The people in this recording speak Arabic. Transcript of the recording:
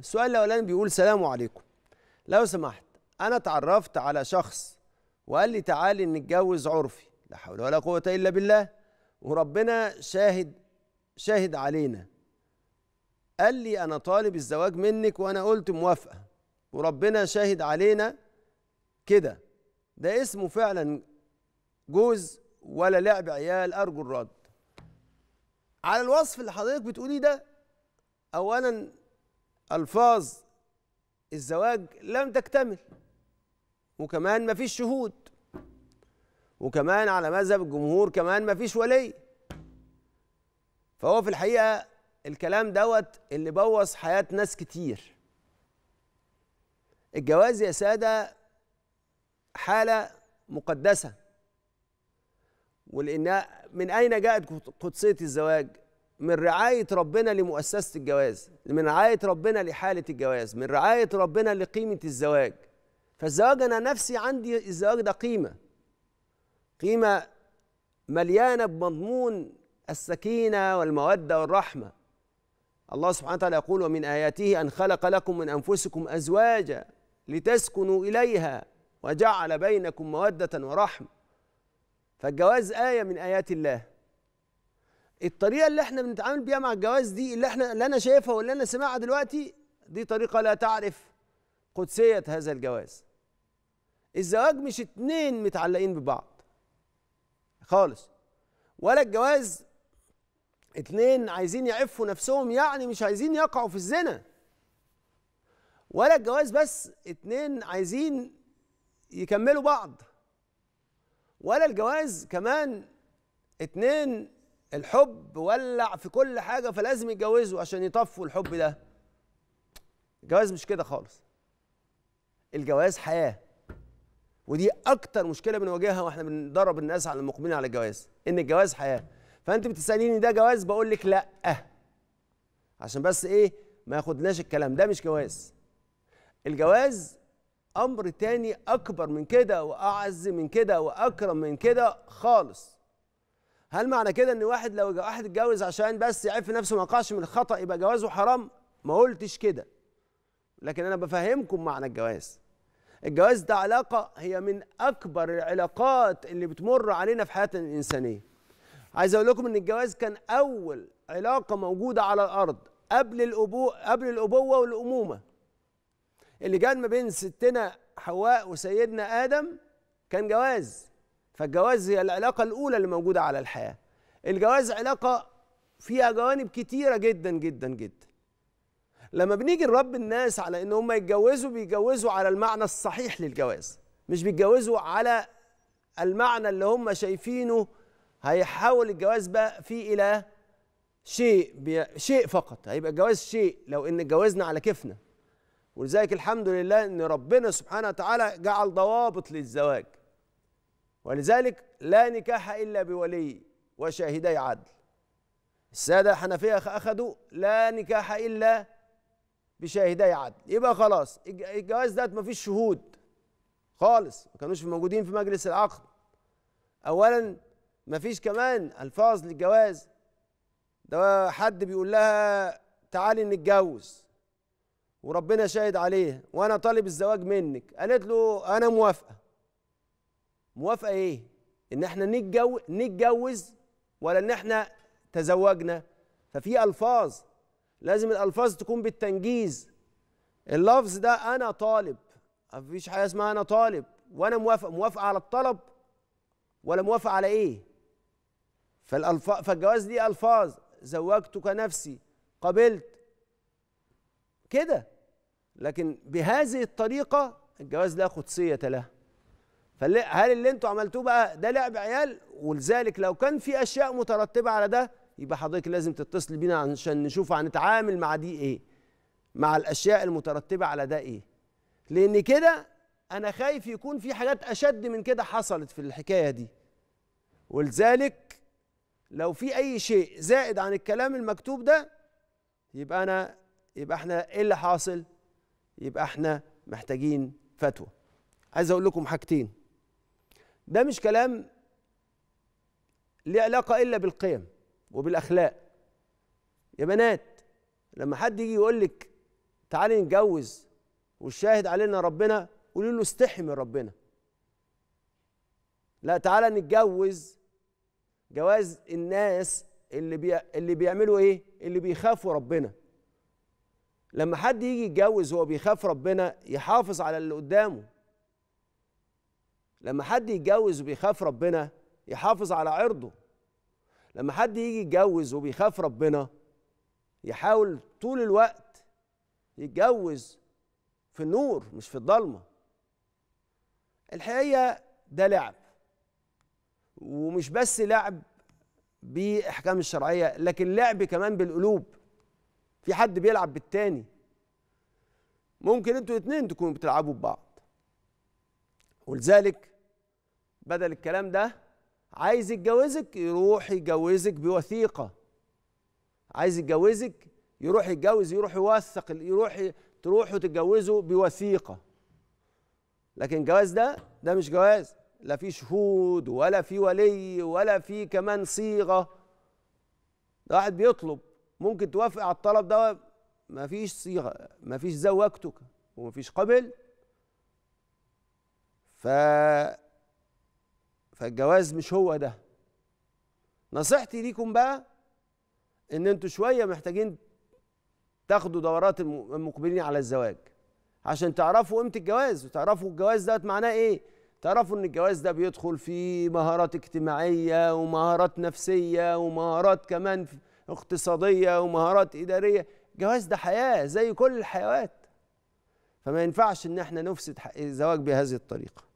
السؤال الاولاني بيقول سلام عليكم لو سمحت انا اتعرفت على شخص وقال لي تعالي نتجوز عرفي لا حول ولا قوه الا بالله وربنا شاهد شاهد علينا قال لي انا طالب الزواج منك وانا قلت موافقه وربنا شاهد علينا كده ده اسمه فعلا جوز ولا لعب عيال ارجو الرد على الوصف اللي حضرتك بتقوليه ده اولا ألفاظ الزواج لم تكتمل وكمان مفيش شهود وكمان على مذهب الجمهور كمان مفيش ولي فهو في الحقيقة الكلام دوت اللي بوظ حياة ناس كتير الجواز يا سادة حالة مقدسة ولأن من أين جاءت قدسية الزواج من رعاية ربنا لمؤسسة الجواز من رعاية ربنا لحالة الجواز من رعاية ربنا لقيمة الزواج فالزواج أنا نفسي عندي الزواج ده قيمة قيمة مليانة بمضمون السكينة والمودة والرحمة الله سبحانه وتعالى يقول ومن آياته أن خلق لكم من أنفسكم أزواجا لتسكنوا إليها وجعل بينكم مودة ورحمة فالجواز آية من آيات الله الطريقه اللي احنا بنتعامل بيها مع الجواز دي اللي احنا اللي انا شايفها واللي انا سامعها دلوقتي دي طريقه لا تعرف قدسيه هذا الجواز الزواج مش اتنين متعلقين ببعض خالص ولا الجواز اتنين عايزين يعفوا نفسهم يعني مش عايزين يقعوا في الزنا ولا الجواز بس اتنين عايزين يكملوا بعض ولا الجواز كمان اتنين الحب ولع في كل حاجه فلازم يتجوزوا عشان يطفوا الحب ده الجواز مش كده خالص الجواز حياه ودي اكتر مشكله بنواجهها واحنا بندرب الناس على المقبلين على الجواز ان الجواز حياه فانت بتساليني ده جواز بقول لك لا أه. عشان بس ايه ما ياخدناش الكلام ده مش جواز الجواز امر تاني اكبر من كده واعز من كده واكرم من كده خالص هل معنى كده ان واحد لو واحد اتجوز عشان بس يعف نفسه ما يقعش من الخطا يبقى جوازه حرام ما قلتش كده لكن انا بفهمكم معنى الجواز الجواز ده علاقه هي من اكبر العلاقات اللي بتمر علينا في حياتنا الانسانيه عايز اقول لكم ان الجواز كان اول علاقه موجوده على الارض قبل الأبو قبل الابوه والامومه اللي كان ما بين ستنا حواء وسيدنا ادم كان جواز فالجواز هي العلاقة الأولى اللي موجودة على الحياة الجواز علاقة فيها جوانب كتيرة جدا جدا جدا لما بنيجي نربي الناس على ان هم يتجوزوا بيتجوزوا على المعنى الصحيح للجواز مش بيتجوزوا على المعنى اللي هم شايفينه هيحول الجواز بقى فيه الى شيء بي... شيء فقط هيبقى الجواز شيء لو ان اتجوزنا على كيفنا ولذلك الحمد لله ان ربنا سبحانه وتعالى جعل ضوابط للزواج ولذلك لا نكاح إلا بولي وشاهدي عدل السادة الحنفية أخذوا لا نكاح إلا بشاهدي عدل يبقى خلاص الجواز ده مفيش شهود خالص ما كانوش موجودين في مجلس العقد أولا مفيش كمان ألفاظ للجواز ده حد بيقول لها تعالي نتجوز وربنا شاهد عليها وأنا طالب الزواج منك قالت له أنا موافقة موافقه ايه ان احنا نتجوز ولا ان احنا تزوجنا ففي الفاظ لازم الالفاظ تكون بالتنجيز اللفظ ده انا طالب مفيش حاجه اسمها انا طالب وانا موافق موافقه على الطلب ولا موافقه على ايه فالالفاظ فالجواز ليه الفاظ زوجتك نفسي قبلت كده لكن بهذه الطريقه الجواز لا قدسيه له فهل اللي انتوا عملتوه بقى ده لعب عيال ولذلك لو كان في اشياء مترتبه على ده يبقى حضرتك لازم تتصل بينا عشان نشوف هنتعامل مع دي ايه مع الاشياء المترتبه على ده ايه لان كده انا خايف يكون في حاجات اشد من كده حصلت في الحكايه دي ولذلك لو في اي شيء زائد عن الكلام المكتوب ده يبقى انا يبقى احنا ايه اللي حاصل يبقى احنا محتاجين فتوى عايز اقول لكم حاجتين ده مش كلام ليه علاقة إلا بالقيم وبالأخلاق يا بنات لما حد يجي يقول لك تعالي نتجوز والشاهد علينا ربنا قولي له استحي من ربنا لا تعالى نتجوز جواز الناس اللي بي... اللي بيعملوا ايه اللي بيخافوا ربنا لما حد يجي يتجوز وهو بيخاف ربنا يحافظ على اللي قدامه لما حد يتجوز وبيخاف ربنا يحافظ على عرضه لما حد يجي يتجوز وبيخاف ربنا يحاول طول الوقت يتجوز في النور مش في الضلمه الحقيقه ده لعب ومش بس لعب باحكام الشرعيه لكن لعب كمان بالقلوب في حد بيلعب بالتاني ممكن انتوا الاتنين تكونوا بتلعبوا ببعض ولذلك بدل الكلام ده عايز يتجوزك يروح يجوزك بوثيقه عايز يتجوزك يروح يتجوز يروح يوثق يروح تروحوا تتجوزوا بوثيقه لكن الجواز ده ده مش جواز لا في شهود ولا في ولي ولا في كمان صيغه ده واحد بيطلب ممكن توافق على الطلب ده ما فيش صيغه ما فيش زوجتك وما فيش قبل ف فالجواز مش هو ده نصيحتي ليكم بقى ان انتوا شويه محتاجين تاخدوا دورات المقبلين على الزواج عشان تعرفوا قيمه الجواز وتعرفوا الجواز دوت معناه ايه تعرفوا ان الجواز ده بيدخل فيه مهارات اجتماعيه ومهارات نفسيه ومهارات كمان اقتصاديه ومهارات اداريه الجواز ده حياه زي كل الحيوات فما ينفعش ان احنا نفسد الزواج بهذه الطريقه